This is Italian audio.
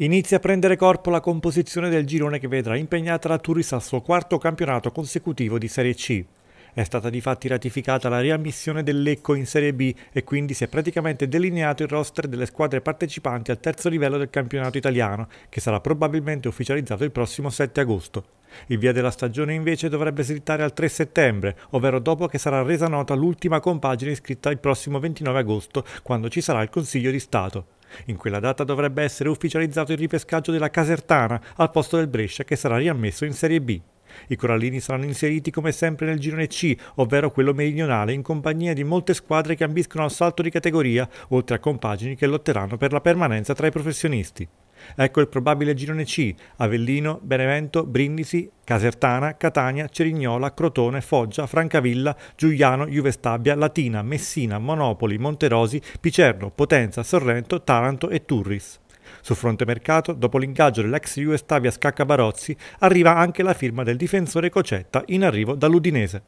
Inizia a prendere corpo la composizione del girone che vedrà impegnata la Turis al suo quarto campionato consecutivo di Serie C. È stata difatti ratificata la riammissione dell'Ecco in Serie B e quindi si è praticamente delineato il roster delle squadre partecipanti al terzo livello del campionato italiano, che sarà probabilmente ufficializzato il prossimo 7 agosto. Il via della stagione invece dovrebbe slittare al 3 settembre, ovvero dopo che sarà resa nota l'ultima compagine iscritta il prossimo 29 agosto, quando ci sarà il Consiglio di Stato. In quella data dovrebbe essere ufficializzato il ripescaggio della Casertana al posto del Brescia che sarà riammesso in Serie B. I corallini saranno inseriti come sempre nel girone C, ovvero quello meridionale, in compagnia di molte squadre che ambiscono al salto di categoria, oltre a compagini che lotteranno per la permanenza tra i professionisti. Ecco il probabile girone C, Avellino, Benevento, Brindisi, Casertana, Catania, Cerignola, Crotone, Foggia, Francavilla, Giuliano, Juvestabia, Latina, Messina, Monopoli, Monterosi, Picerno, Potenza, Sorrento, Taranto e Turris. Sul fronte mercato, dopo l'ingaggio dell'ex Juvestabia Scacca Barozzi, arriva anche la firma del difensore Cocetta in arrivo dall'Udinese.